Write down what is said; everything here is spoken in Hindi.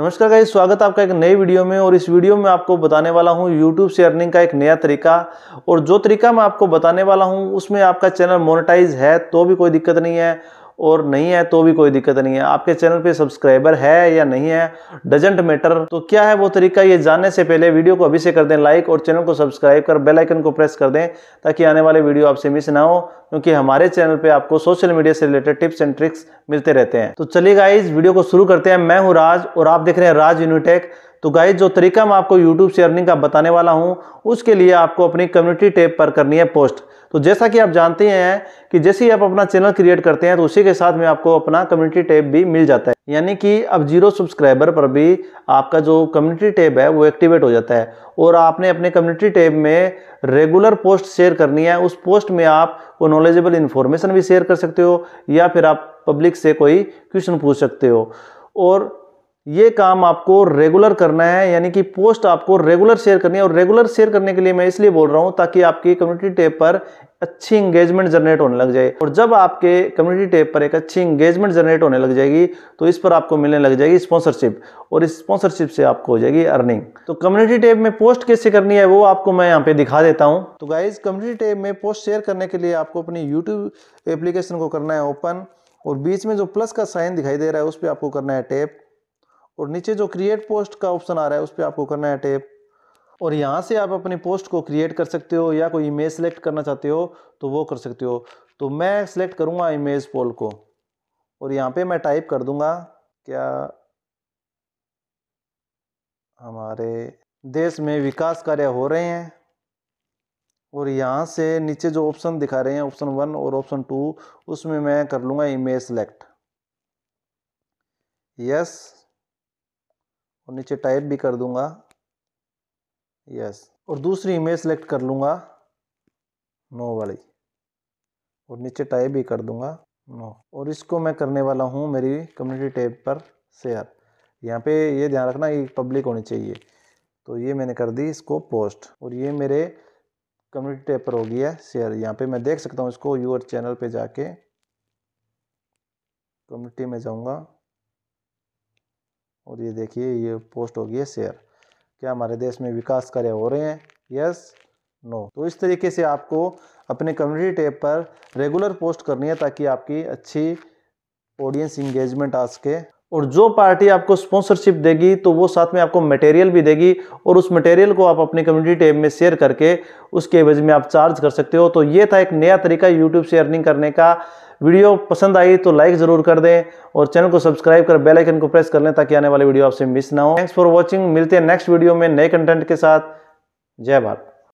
नमस्कार गाइस स्वागत आपका एक नई वीडियो में और इस वीडियो में आपको बताने वाला हूं यूट्यूब से अर्निंग का एक नया तरीका और जो तरीका मैं आपको बताने वाला हूं उसमें आपका चैनल मोनेटाइज है तो भी कोई दिक्कत नहीं है और नहीं है तो भी कोई दिक्कत नहीं है आपके चैनल पे सब्सक्राइबर है या नहीं है डजेंट मैटर तो क्या है वो तरीका ये जानने से पहले वीडियो को अभी से कर दें लाइक और चैनल को सब्सक्राइब कर बेलाइकन को प्रेस कर दें ताकि आने वाले वीडियो आपसे मिस ना हो क्योंकि हमारे चैनल पे आपको सोशल मीडिया से रिलेटेड टिप्स एंड ट्रिक्स मिलते रहते हैं तो चलिए गाइज वीडियो को शुरू करते हैं मैं हूँ राज और आप देख रहे हैं राज यूनिटेक तो गाइज जो तरीका मैं आपको यूट्यूब से अर्निंग का बताने वाला हूँ उसके लिए आपको अपनी कम्युनिटी टैब पर करनी है पोस्ट तो जैसा कि आप जानते हैं कि जैसे ही आप अपना चैनल क्रिएट करते हैं तो उसी के साथ में आपको अपना कम्युनिटी टैब भी मिल जाता है यानी कि अब जीरो सब्सक्राइबर पर भी आपका जो कम्युनिटी टैब है वो एक्टिवेट हो जाता है और आपने अपने कम्युनिटी टैब में रेगुलर पोस्ट शेयर करनी है उस पोस्ट में आप कोई नॉलेजेबल इन्फॉर्मेशन भी शेयर कर सकते हो या फिर आप पब्लिक से कोई क्वेश्चन पूछ सकते हो और ये काम आपको रेगुलर करना है यानी कि पोस्ट आपको रेगुलर शेयर करनी है और रेगुलर शेयर करने के लिए मैं इसलिए बोल रहा हूँ ताकि आपकी कम्युनिटी टैब पर अच्छी इंगेजमेंट जनरेट होने लग जाए और जब आपके कम्युनिटी टैब पर एक अच्छी इंगेजमेंट जनरेट होने लग जाएगी तो इस पर आपको मिलने लग जाएगी स्पॉन्सरशिप और इस स्पॉन्सरशिप से आपको हो जाएगी अर्निंग तो कम्युनिटी टैब में पोस्ट कैसे करनी है वो आपको मैं यहाँ पे दिखा देता हूँ तो गाइज कम्युनिटी टैब में पोस्ट शेयर करने के लिए आपको अपनी यूट्यूब एप्लीकेशन को करना है ओपन और बीच में जो प्लस का साइन दिखाई दे रहा है उस पर आपको करना है टैप और नीचे जो क्रिएट पोस्ट का ऑप्शन आ रहा है उस पर आपको करना है टेप और यहाँ से आप अपनी पोस्ट को क्रिएट कर सकते हो या कोई इमेज सेलेक्ट करना चाहते हो तो वो कर सकते हो तो मैं सिलेक्ट करूँगा इमेज पोल को और यहाँ पे मैं टाइप कर दूँगा क्या हमारे देश में विकास कार्य हो रहे हैं और यहाँ से नीचे जो ऑप्शन दिखा रहे हैं ऑप्शन वन और ऑप्शन टू उसमें मैं कर लूँगा इमेज सेलेक्ट यस और नीचे टाइप भी कर दूंगा यस और दूसरी इमेज सेलेक्ट कर लूँगा नो वाली और नीचे टाइप भी कर दूंगा नो और इसको मैं करने वाला हूँ मेरी कम्युनिटी टैब पर शेयर यहाँ पे ये ध्यान रखना ये पब्लिक होनी चाहिए तो ये मैंने कर दी इसको पोस्ट और ये मेरे कम्युनिटी टैब पर हो गया शेयर यहाँ पे मैं देख सकता हूँ इसको यूर चैनल पे जाके कम्युनिटी में जाऊँगा और ये देखिए ये पोस्ट हो गई है शेयर क्या हमारे देश में विकास कार्य हो रहे हैं यस नो तो इस तरीके से आपको अपने कम्युनिटी टैब पर रेगुलर पोस्ट करनी है ताकि आपकी अच्छी ऑडियंस इंगेजमेंट आ सके और जो पार्टी आपको स्पॉन्सरशिप देगी तो वो साथ में आपको मटेरियल भी देगी और उस मटेरियल को आप अपने कम्युनिटी टैब में शेयर करके उसके एवज में आप चार्ज कर सकते हो तो ये था एक नया तरीका यूट्यूब से अर्निंग करने का वीडियो पसंद आई तो लाइक ज़रूर कर दें और चैनल को सब्सक्राइब कर बेल आइकन को प्रेस कर लें ताकि आने वाली वीडियो आपसे मिस ना हो थैंक्स फॉर वॉचिंग मिलते हैं नेक्स्ट वीडियो में नए कंटेंट के साथ जय भारत